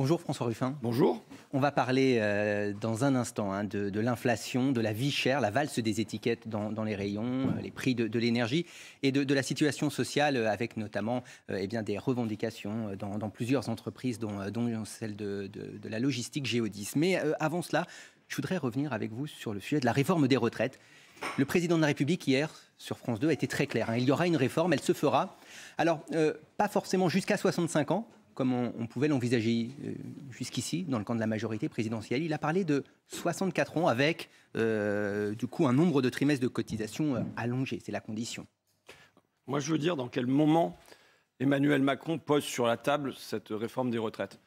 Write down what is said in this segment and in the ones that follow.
Bonjour François Ruffin. Bonjour. On va parler euh, dans un instant hein, de, l'inflation, de la vie chère, la valse des étiquettes dans, les rayons, euh, les prix de, l'énergie et de, la situation sociale euh, avec notamment eh bien, des revendications dans, plusieurs entreprises, dont, celle de, la logistique Géodis. Mais avant cela, je voudrais revenir avec vous sur le sujet de la réforme des retraites. Le président de la République hier sur France 2 a été très clair. Hein. il y aura une réforme, elle se fera. Alors, pas forcément jusqu'à 65 ans, comme on, pouvait l'envisager euh, jusqu'ici dans le camp de la majorité présidentielle. Il a parlé de 64 ans avec, euh, du coup, un nombre de trimestres de cotisation euh, allongé. C'est la condition. Moi, je veux dire dans quel moment Emmanuel Macron pose sur la table cette réforme des retraites.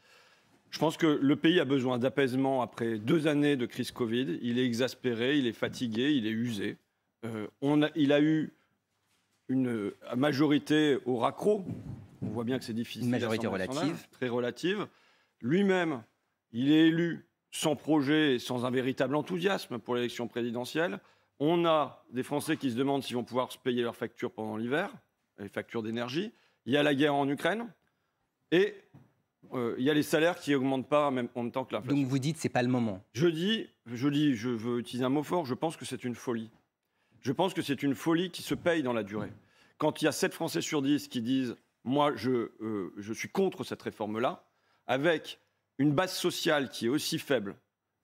Je pense que le pays a besoin d'apaisement après deux années de crise Covid. Il est exaspéré, il est fatigué, il est usé. il a eu une majorité au raccro on voit bien que c'est difficile. Une majorité relative. Très relative. Lui-même, il est élu sans projet sans un véritable enthousiasme pour l'élection présidentielle. On a des Français qui se demandent s'ils vont pouvoir se payer leurs factures pendant l'hiver, les factures d'énergie. Il y a la guerre en Ukraine. Et euh, il y a les salaires qui n'augmentent pas en même temps que l'inflation. Donc vous dites c'est pas le moment. Je dis, je dis, je veux utiliser un mot fort, je pense que c'est une folie. Je pense que c'est une folie qui se paye dans la durée. Quand il y a 7 Français sur 10 qui disent moi, euh, je, suis contre cette réforme-là, avec une base sociale qui est aussi faible,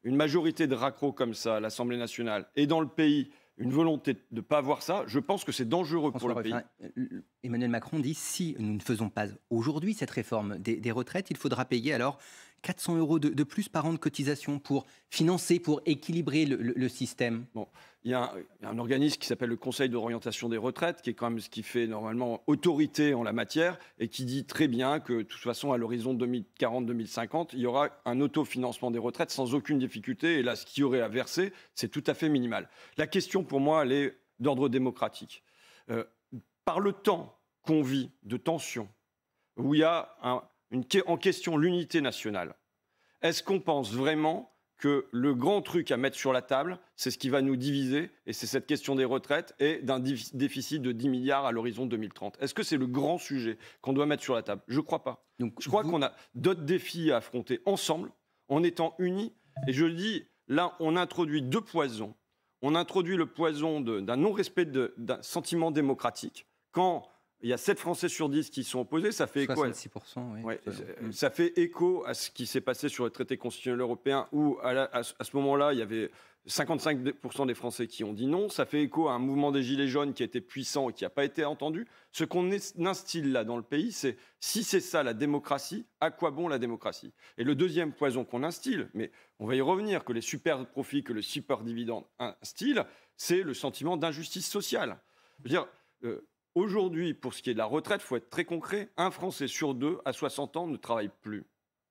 une majorité de raccrocs comme ça à l'Assemblée nationale et dans le pays, une volonté de ne pas voir ça, je pense que c'est dangereux pour le pays. Euh, Emmanuel Macron dit si nous ne faisons pas aujourd'hui cette réforme des, retraites, il faudra payer alors 400 euros de, plus par an de cotisation pour financer, pour équilibrer le, système bon, il y, a un, organisme qui s'appelle le Conseil d'orientation des retraites, qui est quand même ce qui fait normalement autorité en la matière, et qui dit très bien que de toute façon, à l'horizon 2040-2050, il y aura un autofinancement des retraites sans aucune difficulté, et là, ce qu'il y aurait à verser, c'est tout à fait minimal. La question pour moi, elle est d'ordre démocratique. Euh, par le temps qu'on vit de tension, où il y a un en question l'unité nationale, est-ce qu'on pense vraiment que le grand truc à mettre sur la table, c'est ce qui va nous diviser, et c'est cette question des retraites et d'un déficit de 10 milliards à l'horizon 2030. Est-ce que c'est le grand sujet qu'on doit mettre sur la table Je ne crois pas. Donc, je crois qu'on a d'autres défis à affronter ensemble, en étant unis. Et je le dis, là, on introduit deux poisons. On introduit le poison d'un non-respect d'un sentiment démocratique. Quand il y a 7 Français sur 10 qui sont opposés. Ça fait, écho à... oui, mm. ça fait écho à ce qui s'est passé sur le traité constitutionnel européen où, à, à ce moment-là, il y avait 55% des Français qui ont dit non. Ça fait écho à un mouvement des Gilets jaunes qui a été puissant et qui n'a pas été entendu. Ce qu'on instille là dans le pays, c'est si c'est ça la démocratie, à quoi bon la démocratie Et le deuxième poison qu'on instille, mais on va y revenir, que les super profits, que le super dividende instillent, c'est le sentiment d'injustice sociale. Je veux dire, euh, Aujourd'hui, pour ce qui est de la retraite, il faut être très concret. Un Français sur deux à 60 ans ne travaille plus.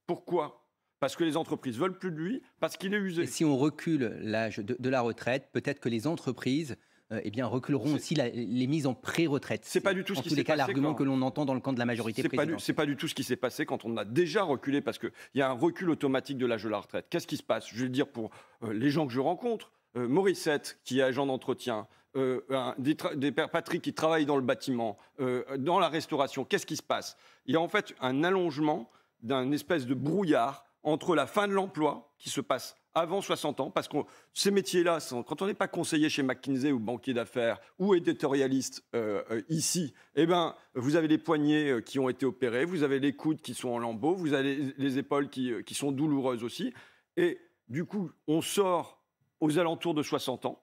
Pourquoi parce que les entreprises veulent plus de lui, parce qu'il est usé. Et si on recule l'âge de, la retraite, peut-être que les entreprises euh, eh bien, reculeront aussi les mises en pré-retraite. C'est pas du tout ce qui s'est passé. l'argument que l'on entend dans le camp de la majorité présidentielle. C'est pas du tout ce qui s'est passé quand on a déjà reculé, parce qu'il y a un recul automatique de l'âge de la retraite. Qu'est-ce qui se passe Je vais le dire pour euh, les gens que je rencontre. Euh, Mauricette, Morissette, qui est agent d'entretien, euh, des, pères patries qui travaillent dans le bâtiment, euh, dans la restauration, qu'est-ce qui se passe Il y a en fait un allongement d'un espèce de brouillard entre la fin de l'emploi qui se passe avant 60 ans, parce que ces métiers-là, quand on n'est pas conseiller chez McKinsey ou banquier d'affaires ou éditorialiste euh, ici, eh ben, vous avez les poignets qui ont été opérés, vous avez les coudes qui sont en lambeaux, vous avez les épaules qui sont douloureuses aussi. Et du coup, on sort aux alentours de 60 ans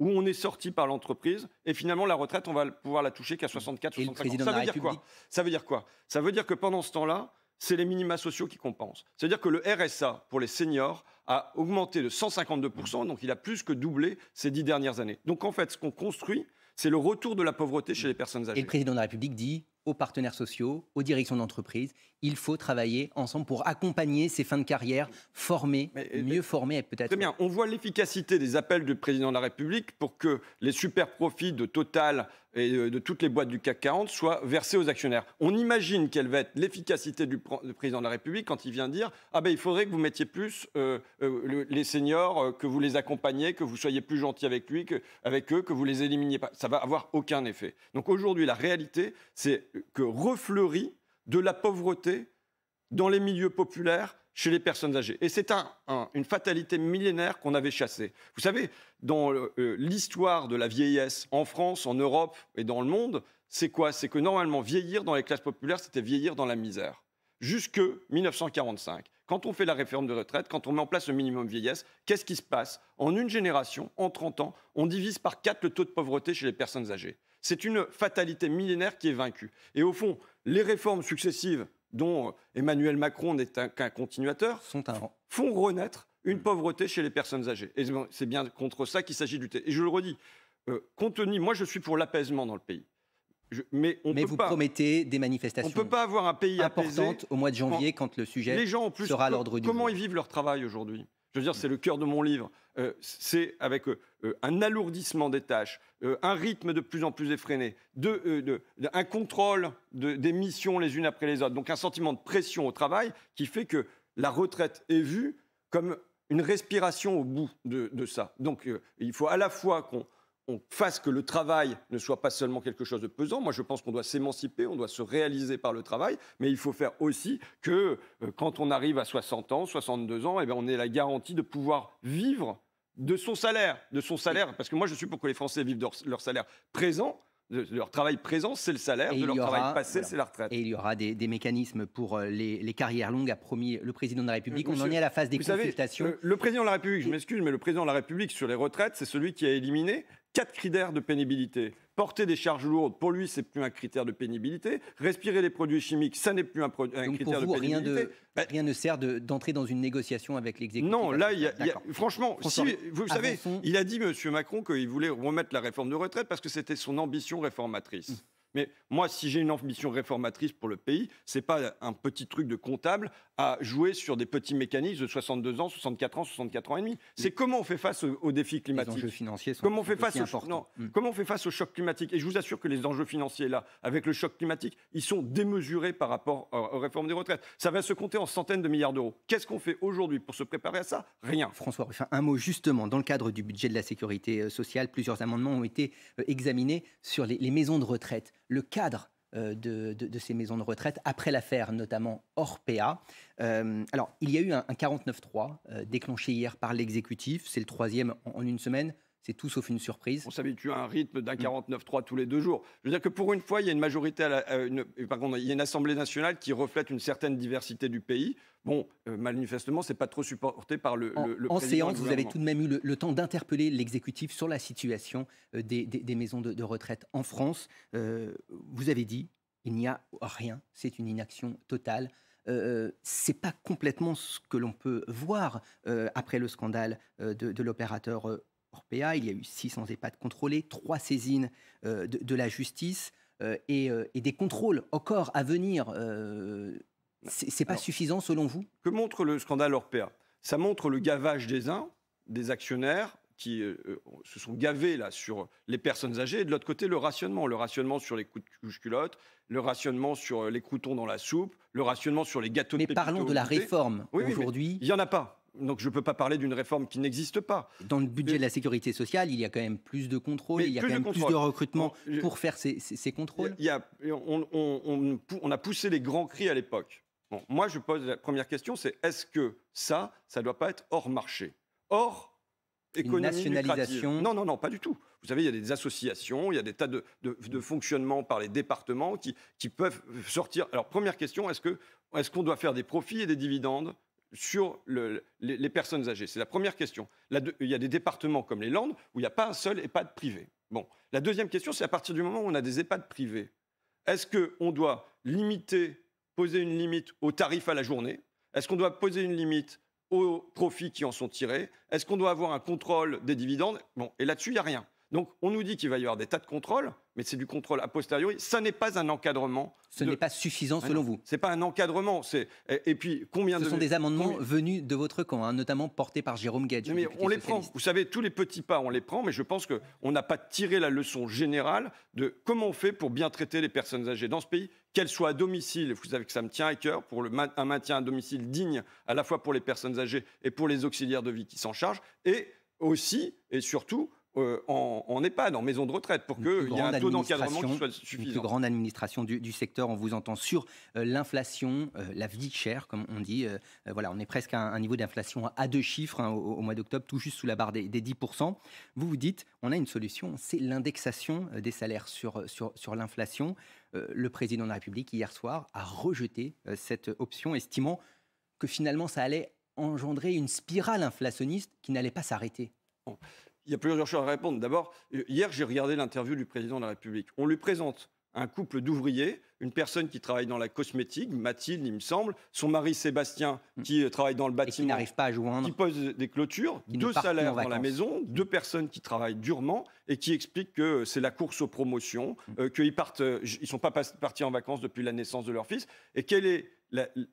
où on est sorti par l'entreprise, et finalement la retraite, on va pouvoir la toucher qu'à 64, 65 ans. Ça veut dire quoi Ça veut dire quoi Ça veut dire que pendant ce temps-là, c'est les minima sociaux qui compensent. C'est-à-dire que le RSA pour les seniors a augmenté de 152%, donc il a plus que doublé ces dix dernières années. Donc en fait, ce qu'on construit, c'est le retour de la pauvreté chez les personnes âgées. Et le président de la République dit aux partenaires sociaux, aux directions d'entreprise. Il faut travailler ensemble pour accompagner ces fins de carrière, former, euh, mieux formées, et peut-être. Très bien, on voit l'efficacité des appels du président de la République pour que les super profits de Total et euh, de toutes les boîtes du CAC 40 soit versées aux actionnaires. On imagine quelle va être l'efficacité du, président de la République quand il vient dire ah ben il faudrait que vous mettiez plus euh, euh, les seniors, que vous les accompagniez, que vous soyez plus gentil avec lui, avec eux, que vous les éliminiez pas. Ça va avoir aucun effet. Donc aujourd'hui la réalité c'est que refleurit de la pauvreté dans les milieux populaires chez les personnes âgées. Et c'est une fatalité millénaire qu'on avait chassée. Vous savez, dans euh, euh, l'histoire de la vieillesse en France, en Europe et dans le monde, c'est quoi C'est que normalement, vieillir dans les classes populaires, c'était vieillir dans la misère. Jusque 1945. Quand on fait la réforme de retraite, quand on met en place le minimum vieillesse, qu'est-ce qui se passe En une génération, en 30 ans, on divise par 4 le taux de pauvreté chez les personnes âgées. C'est une fatalité millénaire qui est vaincue. Et au fond, les réformes successives dont Emmanuel Macron n'est qu'un continuateur, sont un... font renaître une mmh. pauvreté chez les personnes âgées. Et c'est bien contre ça qu'il s'agit de lutter. Et je le redis, euh, compte tenu, moi je suis pour l'apaisement dans le pays. mais on vous promettez des manifestations. On peut pas avoir un pays au mois de janvier quand le sujet les gens, en plus, sera l'ordre Comment ils vivent leur travail aujourd'hui je veux dire, c'est le cœur de mon livre. Euh, c'est avec euh, euh, un alourdissement des tâches, un rythme de plus en plus effréné, un contrôle des missions les unes après les autres, donc un sentiment de pression au travail qui fait que la retraite est vue comme une respiration au bout de, ça. Donc il faut à la fois qu'on on fasse que le travail ne soit pas seulement quelque chose de pesant. Moi, je pense qu'on doit s'émanciper, on doit se réaliser par le travail, mais il faut faire aussi que euh, quand on arrive à 60 ans, 62 ans, eh bien, on ait la garantie de pouvoir vivre de son salaire, de son salaire, parce que moi, je suis pour que les Français vivent de leur, salaire présent, leur travail présent, c'est le salaire, leur travail passé, c'est la retraite. Et il y aura des, mécanismes pour euh, les, carrières longues, a promis le président de la République. Euh, on en est à la phase des consultations. le, président de la République, je m'excuse, mais le président de la République sur les retraites, c'est celui qui a éliminé quatre critères de pénibilité. Porter des charges lourdes, pour lui, c'est plus un critère de pénibilité. Respirer des produits chimiques, ça n'est plus un, critère de pénibilité. Rien, de, rien ne sert d'entrer dans une négociation avec l'exécutif. Non, là, franchement, vous savez, il a dit, M. Macron, qu'il voulait remettre la réforme de retraite parce que c'était son ambition réformatrice. Hum. Mais moi, si j'ai une ambition réformatrice pour le pays, ce n'est pas un petit truc de comptable à jouer sur des petits mécanismes de 62 ans, 64 ans, 64 ans et demi. C'est comment on fait face aux, défis climatiques. Les enjeux financiers sont comment on fait face hmm. Comment on fait face au choc climatique Et je vous assure que les enjeux financiers là, avec le choc climatique, ils sont démesurés par rapport aux réformes des retraites. Ça va se compter en centaines de milliards d'euros. Qu'est-ce qu'on fait aujourd'hui pour se préparer à ça Rien. François Ruffin, un mot justement. Dans le cadre du budget de la sécurité euh, sociale, plusieurs amendements ont été euh, examinés sur les maisons de retraite le cadre euh, de, ces maisons de retraite après l'affaire, notamment Orpea. Euh, alors, il y a eu un, 49-3 euh, déclenché hier par l'exécutif, c'est le troisième en, une semaine c'est tout sauf une surprise. On s'habitue à un rythme d'un 49-3 mm. tous les deux jours. Je veux dire que pour une fois, il y a une majorité, à contre, euh, euh, il y a une Assemblée nationale qui reflète une certaine diversité du pays. Bon, manifestement, euh, manifestement, c'est pas trop supporté par le. En, en séance, vous avez tout de même eu le, temps d'interpeller l'exécutif sur la situation des, maisons de, retraite en France. vous avez dit, il n'y a rien, c'est une inaction totale. Euh, c'est pas complètement ce que l'on peut voir après le scandale de l'opérateur Orpea, il y a eu 600 EHPAD contrôlés, trois saisines euh, de, la justice euh, euh, et, des contrôles encore à venir. c'est pas suffisant selon vous Que montre le scandale Orpea Ça montre le gavage des uns, des actionnaires, qui se sont gavés là sur les personnes âgées, et de l'autre côté le rationnement, le rationnement sur les couche culottes le rationnement sur les croutons dans la soupe, le rationnement sur les gâteaux. Mais parlons de la réforme aujourd'hui. Il n'y en a pas. Donc je ne peux pas parler d'une réforme qui n'existe pas. Dans le budget de la sécurité sociale, il y a quand même plus de contrôles, il y a quand même plus de recrutement pour faire ces, contrôles. on, a poussé les grands cris à l'époque. moi, je pose la première question, c'est est-ce que ça, ça ne doit pas être hors marché Hors économie Une nationalisation Non, non, non, pas du tout. Vous savez, il y a des associations, il y a des tas de, mm. fonctionnements par les départements qui, peuvent sortir. Alors, première question, est-ce qu'on doit faire des profits et des dividendes sur les, personnes âgées C'est la première question. il y a des départements comme les Landes où il n'y a pas un seul EHPAD privé. Bon. La deuxième question, c'est à partir du moment où on a des EHPAD privés, est-ce qu'on doit limiter, poser une limite aux tarifs à la journée Est-ce qu'on doit poser une limite aux profits qui en sont tirés Est-ce qu'on doit avoir un contrôle des dividendes Bon, et là-dessus, il n'y a rien. Donc, on nous dit qu'il va y avoir des tas de contrôles mais c'est du contrôle a posteriori. Ça n'est pas un encadrement. Ce n'est pas suffisant ah selon vous vous. C'est pas un encadrement. et, puis combien Ce de... sont des amendements venus de votre camp, hein, notamment portés par Jérôme Gadjou. on les prend. Vous savez, tous les petits pas, on les prend. Mais je pense que on n'a pas tiré la leçon générale de comment on fait pour bien traiter les personnes âgées dans ce pays, qu'elles soient à domicile. Vous savez que ça me tient à cœur pour un maintien à domicile digne à la fois pour les personnes âgées et pour les auxiliaires de vie qui s'en chargent, et aussi et surtout on euh, en, pas EHPAD, en maison de retraite, pour qu'il y ait un taux d'encadrement qui soit suffisant. Une plus grande administration du, secteur, on vous entend sur euh, l'inflation, euh, la vie chère, comme on dit. voilà, on est presque à un, niveau d'inflation à deux chiffres hein, au, mois d'octobre, tout juste sous la barre des, 10%. Vous vous dites, on a une solution, c'est l'indexation des salaires sur, sur l'inflation. le président de la République, hier soir, a rejeté cette option, estimant que finalement, ça allait engendrer une spirale inflationniste qui n'allait pas s'arrêter il y a plusieurs choses à répondre. D'abord, euh, hier, j'ai regardé l'interview du président de la République. On lui présente un couple d'ouvriers, une personne qui travaille dans la cosmétique, Mathilde, il me semble, son mari Sébastien, hmm. qui euh, travaille dans le bâtiment. qui n'arrive pas à joindre. Qui pose des clôtures, deux salaires dans la maison, hmm. deux personnes qui travaillent durement et qui expliquent que euh, c'est la course aux promotions, hmm. qu'ils partent, ils sont pas partis en vacances depuis la naissance de leur fils. Et quel est,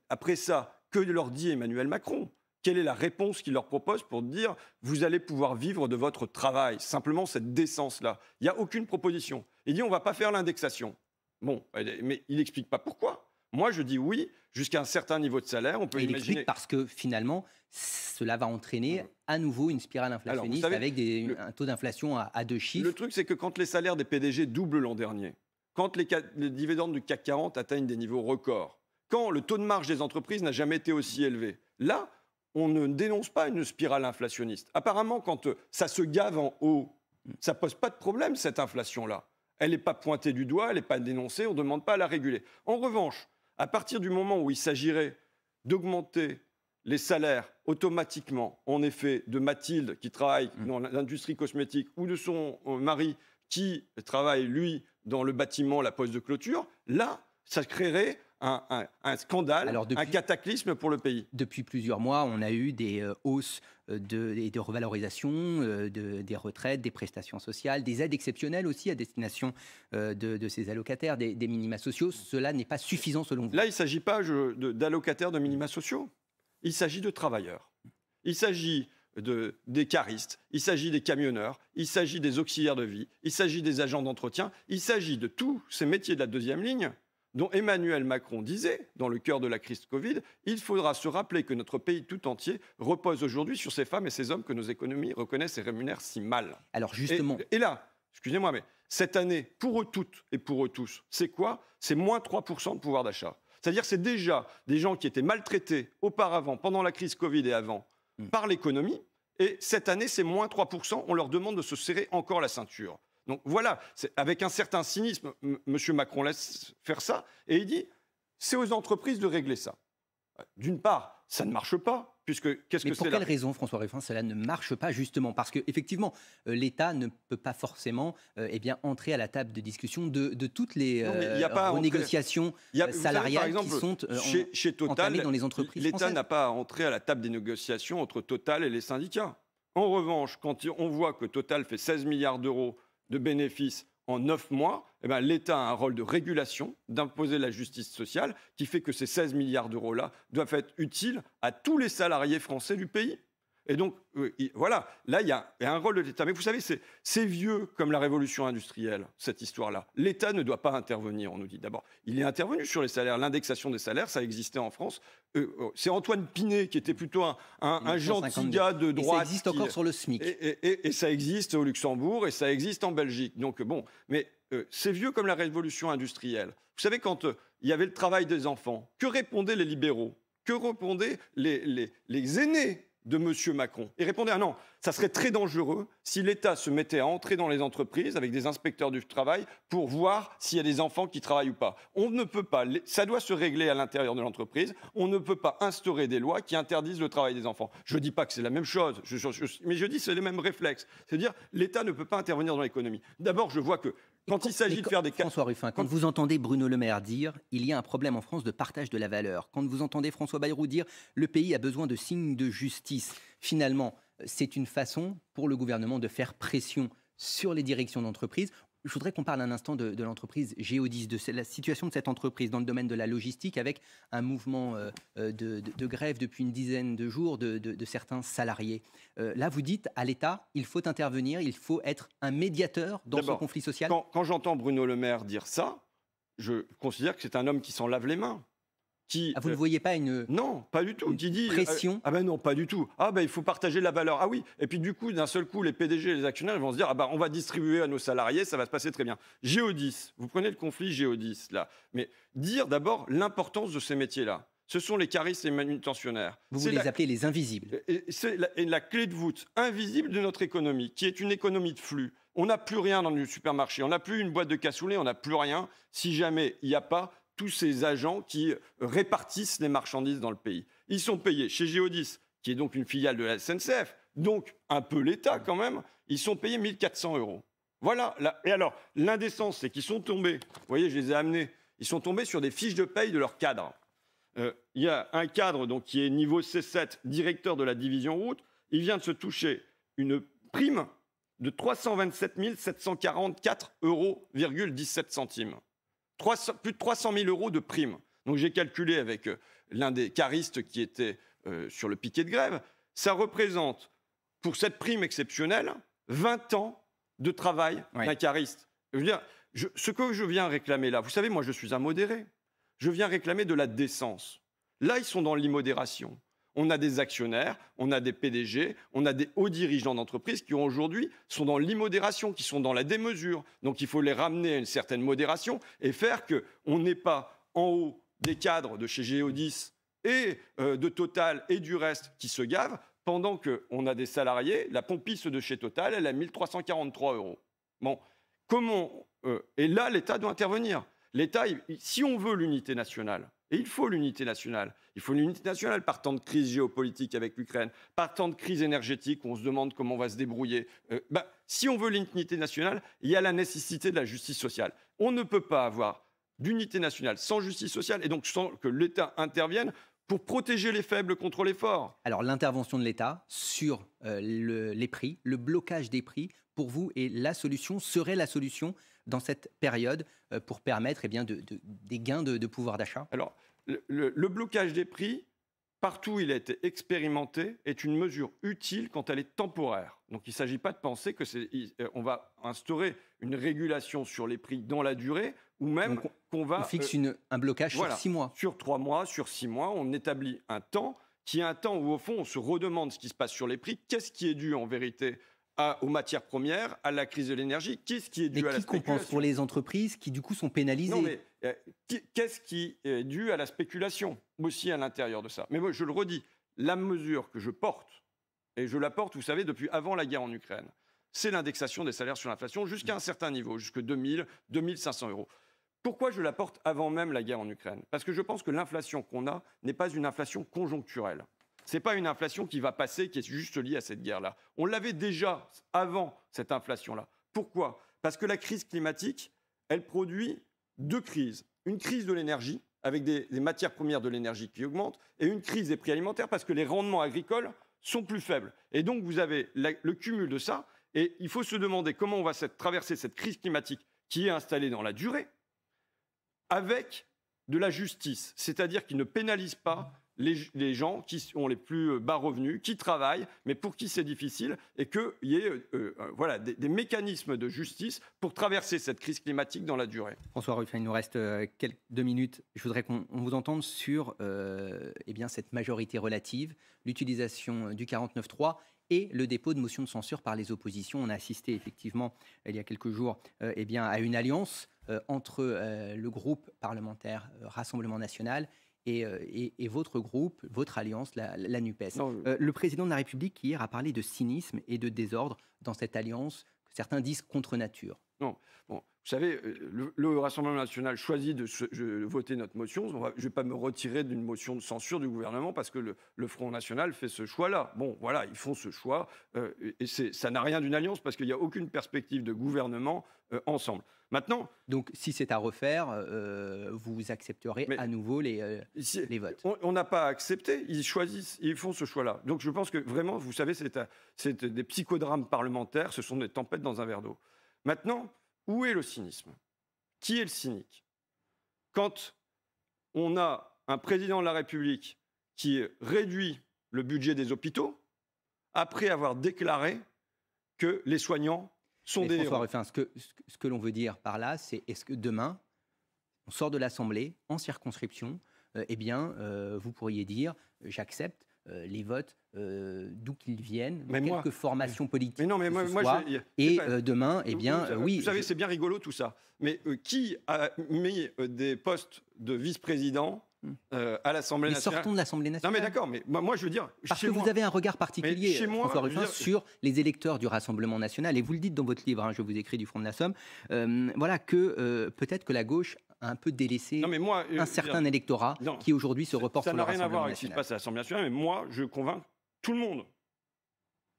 après ça, que leur dit Emmanuel Macron quelle est la réponse qu'il leur propose pour dire vous allez pouvoir vivre de votre travail Simplement cette décence-là. Il n'y a aucune proposition. Il dit on ne va pas faire l'indexation. Bon, eh, mais il n'explique pas pourquoi. Moi, je dis oui, jusqu'à un certain niveau de salaire, on peut imaginer. parce que finalement, cela va entraîner à nouveau une spirale inflationniste avec des, un taux d'inflation à, deux chiffres. Le truc, c'est que quand les salaires des PDG doublent l'an dernier, quand les dividendes du CAC 40 atteignent des niveaux records, quand le taux de marge des entreprises n'a jamais été aussi élevé, là, on ne dénonce pas une spirale inflationniste. Apparemment, quand euh, ça se gave en haut, ça ne pose pas de problème, cette inflation-là. Elle n'est pas pointée du doigt, elle n'est pas dénoncée, on ne demande pas à la réguler. En revanche, à partir du moment où il s'agirait d'augmenter les salaires automatiquement, en effet, de Mathilde qui travaille mm. dans l'industrie cosmétique ou de son euh, mari qui travaille, lui, dans le bâtiment, la poste de clôture, là, ça créerait un, scandale, un cataclysme pour le pays. Depuis plusieurs mois, on a eu des euh, hausses euh, et des revalorisations, euh, des retraites, des prestations sociales, des aides exceptionnelles aussi à destination de, ces allocataires, des, minima sociaux. Cela n'est pas suffisant selon vous Là, il ne s'agit pas d'allocataires de minima sociaux. Il s'agit de travailleurs. Il s'agit de, des caristes, il s'agit des camionneurs, il s'agit des auxiliaires de vie, il s'agit des agents d'entretien, il s'agit de tous ces métiers de la deuxième ligne dont Emmanuel Macron disait, dans le cœur de la crise Covid, il faudra se rappeler que notre pays tout entier repose aujourd'hui sur ces femmes et ces hommes que nos économies reconnaissent et rémunèrent si mal. Alors justement. Et, là, excusez-moi, mais cette année, pour eux toutes et pour eux tous, c'est quoi C'est moins 3% de pouvoir d'achat. C'est-à-dire c'est déjà des gens qui étaient maltraités auparavant, pendant la crise Covid et avant, hmm. par l'économie. Et cette année, c'est moins 3%. On leur demande de se serrer encore la ceinture. Donc voilà, avec un certain cynisme, M. Macron laisse faire ça et il dit c'est aux entreprises de régler ça. D'une part, ça ne marche pas, puisque qu'est-ce que c'est Pour quelle raison, François Ruffin, cela ne marche pas justement Parce que effectivement, euh, l'État ne peut pas forcément, euh, eh bien, entrer à la table de discussion de, toutes les euh, négociations salariales exemple, qui sont chez, chez Total, dans les entreprises. L'État n'a pas à entrer à la table des négociations entre Total et les syndicats. En revanche, quand on voit que Total fait 16 milliards d'euros de bénéfices en neuf mois, eh ben, l'État a un rôle de régulation, d'imposer la justice sociale, qui fait que ces 16 milliards d'euros-là doivent être utiles à tous les salariés français du pays. Et donc, euh, voilà, là, il y, a, un rôle de l'État. Mais vous savez, c'est vieux comme la révolution industrielle, cette histoire-là. L'État ne doit pas intervenir, on nous dit d'abord. Il est intervenu sur les salaires. L'indexation des salaires, ça existait en France. Euh, euh, c'est Antoine Pinet, qui était plutôt un, un, gentil gars de droite. Et ça existe encore sur le SMIC. Et, ça existe au Luxembourg et ça existe en Belgique. Donc, bon, mais c'est vieux comme la révolution industrielle. Vous savez, quand il y avait le travail des enfants, que répondaient les libéraux que répondaient les, les, les aînés de M. Macron Et répondait « ah non, ça serait très dangereux si l'État se mettait à entrer dans les entreprises avec des inspecteurs du travail pour voir s'il y a des enfants qui travaillent ou pas. On ne peut pas, ça doit se régler à l'intérieur de l'entreprise, on ne peut pas instaurer des lois qui interdisent le travail des enfants. Je ne dis pas que c'est la même chose, mais je dis c'est les mêmes réflexes. C'est-à-dire l'État ne peut pas intervenir dans l'économie. D'abord, je vois que quand il s'agit de faire des François Ruffin, quand, quand vous entendez Bruno Le Maire dire il y a un problème en France de partage de la valeur, quand vous entendez François Bayrou dire le pays a besoin de signes de justice, finalement, euh, c'est une façon pour le gouvernement de faire pression sur les directions d'entreprise je voudrais qu'on parle un instant de, l'entreprise Géodis, de la situation de cette entreprise dans le domaine de la logistique, avec un mouvement euh, euh, de, grève depuis une dizaine de jours de, certains salariés. Euh, là, vous dites à l'État, il faut intervenir, il faut être un médiateur dans ce conflit social. quand j'entends Bruno Le Maire dire ça, je considère que c'est un homme qui s'en lave les mains. Ah, vous ne euh, voyez pas une non pas du tout euh, pression ah ben non pas du tout ah ben il faut partager la valeur ah oui et puis du coup d'un seul coup les PDG et les actionnaires vont se dire ah ben, on va distribuer à nos salariés ça va se passer très bien Géodis vous prenez le conflit Géodis là mais dire d'abord l'importance de ces métiers là ce sont les caristes et les manutentionnaires. Vous, les appelez les invisibles. C'est la... la, clé de voûte invisible de notre économie, qui est une économie de flux. On n'a plus rien dans le supermarché, on n'a plus une boîte de cassoulet, on n'a plus rien si jamais il n'y a pas tous ces agents qui répartissent les marchandises dans le pays. Ils sont payés chez Géodis, qui est donc une filiale de la SNCF, donc un peu l'État quand même, ils sont payés 1400 euros. Voilà. Et alors, l'indécence, c'est qu'ils sont tombés, vous voyez, je les ai amenés, ils sont tombés sur des fiches de paye de leurs cadres. Euh, il y a un cadre donc, qui est niveau C7, directeur de la division route, il vient de se toucher une prime de 327 744,17 euros. 17 centimes plus de 300 000 euros de primes. Donc j'ai calculé avec euh, l'un des caristes qui était euh, sur le piquet de grève, ça représente, pour cette prime exceptionnelle, 20 ans de travail d'un cariste. Je veux ce que je viens réclamer là, vous savez, moi je suis un modéré. Je viens réclamer de la décence. Là, ils sont dans l'immodération. On a des actionnaires, on a des PDG, on a des hauts dirigeants d'entreprises qui aujourd'hui sont dans l'immodération, qui sont dans la démesure. Donc il faut les ramener à une certaine modération et faire qu'on n'ait pas en haut des cadres de chez Géodis et euh, de Total et du reste qui se gavent, pendant qu'on a des salariés, la pompiste de chez Total, elle a 1343 euros. Bon, comment... Euh, et là, l'État doit intervenir. L'État, si on veut l'unité nationale, et il faut l'unité nationale. Il faut l'unité nationale par tant de crises géopolitiques avec l'Ukraine, par tant de crises énergétiques où on se demande comment on va se débrouiller. Euh, bah, si on veut l'unité nationale, il y a la nécessité de la justice sociale. On ne peut pas avoir d'unité nationale sans justice sociale et donc sans que l'État intervienne pour protéger les faibles contre les forts. Alors l'intervention de l'État sur euh, les prix, le blocage des prix, pour vous, est la solution serait la solution dans cette période euh, pour permettre eh bien, de, des gains de, pouvoir d'achat Alors, le, blocage des prix, partout où il a été expérimenté, est une mesure utile quand elle est temporaire. Donc il ne s'agit pas de penser que euh, on va instaurer une régulation sur les prix dans la durée, ou même qu'on va... On fixe euh, une, un blocage sur six mois. Sur trois mois, sur six mois, on établit un temps qui est un temps où, au fond, on se redemande ce qui se passe sur les prix, qu'est-ce qui est dû en vérité aux matières premières, à la crise de l'énergie. Qu'est-ce qui est dû à la spéculation Qui compense pour les entreprises qui, du coup, sont pénalisées Non, mais euh, qu'est-ce qui est dû à la spéculation aussi à l'intérieur de ça Mais moi, je le redis, la mesure que je porte, et je la porte, vous savez, depuis avant la guerre en Ukraine, c'est l'indexation des salaires sur l'inflation jusqu'à un certain niveau, jusqu'à 2000, 2500 euros. Pourquoi je la porte avant même la guerre en Ukraine Parce que je pense que l'inflation qu'on a n'est pas une inflation conjoncturelle n'est pas une inflation qui va passer, qui est juste liée à cette guerre-là. On l'avait déjà avant cette inflation-là. Pourquoi Parce que la crise climatique, elle produit deux crises. Une crise de l'énergie, avec des, matières premières de l'énergie qui augmentent, et une crise des prix alimentaires, parce que les rendements agricoles sont plus faibles. Et donc, vous avez le cumul de ça, et il faut se demander comment on va traverser cette crise climatique qui est installée dans la durée, avec de la justice, c'est-à-dire qui ne pénalise pas les, gens qui ont les plus euh, bas revenus, qui travaillent, mais pour qui c'est difficile, et qu'il y ait euh, euh, voilà, des, mécanismes de justice pour traverser cette crise climatique dans la durée. François Ruffin, il nous reste quelques, deux minutes. Je voudrais qu'on vous entende sur eh bien, cette majorité relative, l'utilisation du 49.3 et le dépôt de motions de censure par les oppositions. On a assisté effectivement il y a quelques jours eh bien, à une alliance entre le groupe parlementaire Rassemblement national euh, et, votre groupe, votre alliance, la, NUPES. Euh, le président de la République hier a parlé de cynisme et de désordre dans cette alliance que certains disent contre nature. Non, bon, vous savez, euh, le, Rassemblement national choisit de, voter notre motion. je ne vais pas me retirer d'une motion de censure du gouvernement parce que le, Front national fait ce choix-là. Bon, voilà, ils font ce choix. Euh, et ça n'a rien d'une alliance parce qu'il n'y a aucune perspective de gouvernement euh, ensemble. Maintenant. Donc, si c'est à refaire, vous accepterez à nouveau les, les votes. On n'a pas accepté. Ils choisissent, ils font ce choix-là. Donc, je pense que vraiment, vous savez, c'est des psychodrames parlementaires. Ce sont des tempêtes dans un verre d'eau. Maintenant, où est le cynisme Qui est le cynique Quand on a un président de la République qui réduit le budget des hôpitaux après avoir déclaré que les soignants sont des François ce que, ce que l'on veut dire par là, c'est est-ce que demain, on sort de l'Assemblée en circonscription, euh, eh bien, euh, vous pourriez dire, j'accepte euh, les votes euh, d'où qu'ils viennent, mais quelques formation formations politiques. et euh, demain, eh bien, oui. Vous savez, c'est bien rigolo tout ça. Mais qui a mis des postes de vice-président hmm. à l'Assemblée nationale. Sortons de l'Assemblée nationale. Non mais d'accord, mais moi, je veux dire. Parce que vous avez un regard particulier, encore une fois, sur les électeurs du Rassemblement national, et vous le dites dans votre livre, hein, je vous écris du Front de la Somme, voilà que peut-être que la gauche un peu délaissé euh, un certain électorat qui aujourd'hui se reporte sur Ça n'a rien à voir avec ce qui se passe à l'Assemblée nationale, mais moi, je convainc tout le monde.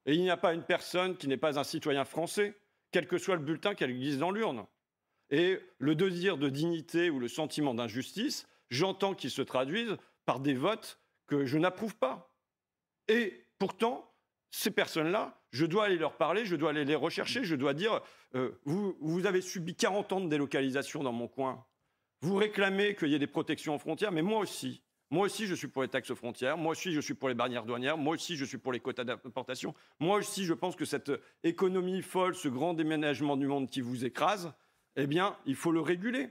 Et il n'y a pas une personne qui n'est pas un citoyen français, quel que soit le bulletin qu'elle glisse dans l'urne. Et le désir de dignité ou le sentiment d'injustice, j'entends qu'ils se traduisent par des votes que je n'approuve pas. Et pourtant, ces personnes-là, je dois aller leur parler, je dois aller les rechercher, je dois dire, euh, vous, vous avez subi 40 ans de délocalisation dans mon coin, vous réclamez qu'il y ait des protections aux frontières, mais moi aussi. Moi aussi, je suis pour les taxes aux frontières. Moi aussi, je suis pour les barrières douanières. Moi aussi, je suis pour les quotas d'importation. Moi aussi, je pense que cette économie folle, ce grand déménagement du monde qui vous écrase, eh bien, il faut le réguler.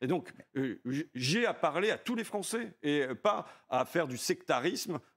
Et donc, euh, j'ai à parler à tous les Français et pas à faire du sectarisme. Euh,